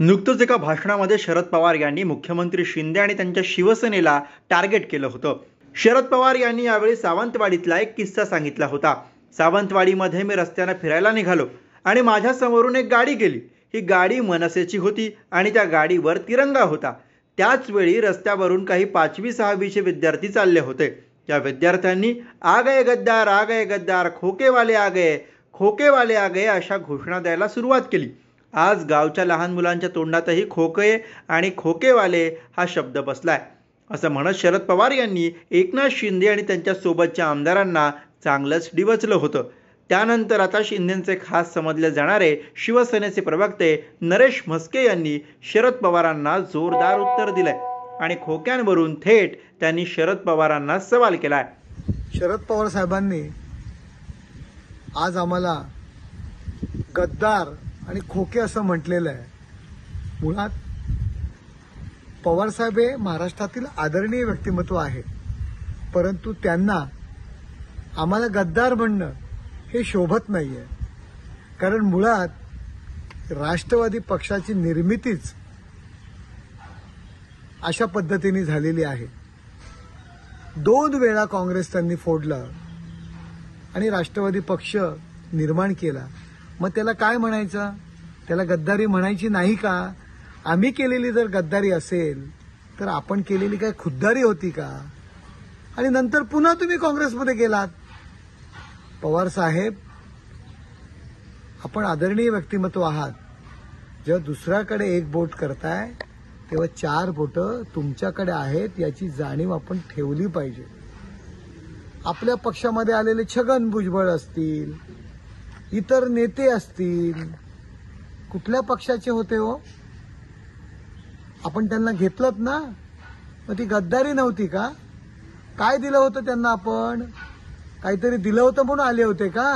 नुकतंच एका भाषणामध्ये शरद पवार यांनी मुख्यमंत्री शिंदे आणि त्यांच्या शिवसेनेला टार्गेट केलं होतं शरद पवार यांनी यावेळी सावंतवाडीतला एक किस्सा सांगितला होता सावंतवाडीमध्ये मी रस्त्यानं फिरायला निघालो आणि माझ्यासमोरून एक गाडी गेली ही गाडी मनसेची होती आणि त्या गाडीवर तिरंगा होता त्याच वेळी रस्त्यावरून काही पाचवी सहावीचे विद्यार्थी चालले होते त्या विद्यार्थ्यांनी आगय गद्दार आगय गद्दार खोकेवाले गय खोकेवाले गय अशा घोषणा द्यायला सुरुवात केली आज गावच्या लहान मुलांच्या तोंडातही खोके आणि खोकेवाले हा शब्द बसलाय असं म्हणत शरद पवार यांनी एकनाथ शिंदे आणि त्यांच्यासोबतच्या आमदारांना चांगलंच डिवचलं होतं त्यानंतर आता शिंदेचे खास समजले जाणारे शिवसेनेचे प्रवक्ते नरेश म्हस्के यांनी शरद पवारांना जोरदार उत्तर दिलंय आणि खोक्यांवरून थेट त्यांनी शरद पवारांना सवाल केलाय शरद पवार साहेबांनी आज आम्हाला गद्दार आणि खोके असं म्हटलेलं आहे मुळात पवारसाहेब हे महाराष्ट्रातील आदरणीय व्यक्तिमत्व आहे परंतु त्यांना आम्हाला गद्दार म्हणणं हे शोभत नाही आहे कारण मुळात राष्ट्रवादी पक्षाची निर्मितीच अशा पद्धतीने झालेली आहे दोन वेळा काँग्रेस त्यांनी फोडलं आणि राष्ट्रवादी पक्ष निर्माण केला मग त्याला काय म्हणायचं त्याला गद्दारी म्हणायची नाही का आम्ही केलेली जर गद्दारी असेल तर आपण केलेली काय खुद्दारी होती का आणि नंतर पुन्हा तुम्ही काँग्रेसमध्ये गेलात पवार साहेब आपण आदरणीय व्यक्तिमत्व आहात जेव्हा दुसऱ्याकडे एक बोट करताय तेव्हा चार बोट तुमच्याकडे आहेत याची जाणीव आपण ठेवली पाहिजे आपल्या पक्षामध्ये आलेले छगन भुजबळ असतील इतर नेते असतील कुठल्या पक्षाचे होते हो आपण त्यांना घेतलं ना मग ती गद्दारी नव्हती का काय दिलं होतं त्यांना आपण काहीतरी दिलं होतं म्हणून आले होते का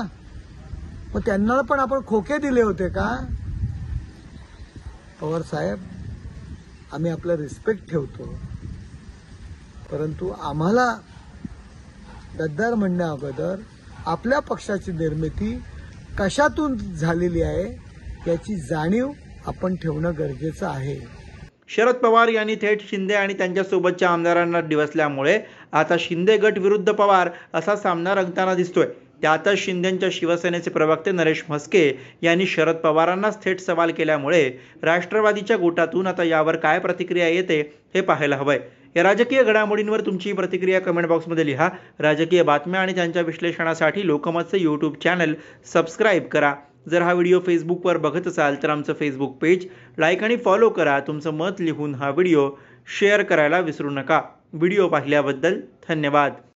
मग त्यांना पण आपण खोके दिले होते का पवार साहेब आम्ही आपला रिस्पेक्ट ठेवतो परंतु आम्हाला गद्दार म्हणण्याअगोदर आपल्या पक्षाची निर्मिती कशातून झालेली आहे याची जाणीव आपण ठेवणं गरजेचं आहे शरद पवार यांनी थेट शिंदे आणि त्यांच्यासोबतच्या आमदारांना दिवसल्यामुळे आता शिंदे गट विरुद्ध पवार असा सामना रंगताना दिसतोय त्यातच शिंदेंच्या शिवसेनेचे प्रवक्ते नरेश म्हस्के यांनी शरद पवारांनाच थेट सवाल केल्यामुळे राष्ट्रवादीच्या गोटातून आता यावर काय प्रतिक्रिया येते हे पाहायला हवंय या राजकीय घडामोडींवर तुमची प्रतिक्रिया कमेंट बॉक्समध्ये लिहा राजकीय बातम्या आणि त्यांच्या विश्लेषणासाठी लोकमतचं यूट्यूब चॅनल सबस्क्राईब करा जर हा व्हिडिओ फेसबुकवर बघत असाल तर आमचं फेसबुक पेज लाईक आणि फॉलो करा तुमचं मत लिहून हा व्हिडिओ शेअर करायला विसरू नका व्हिडिओ पाहिल्याबद्दल धन्यवाद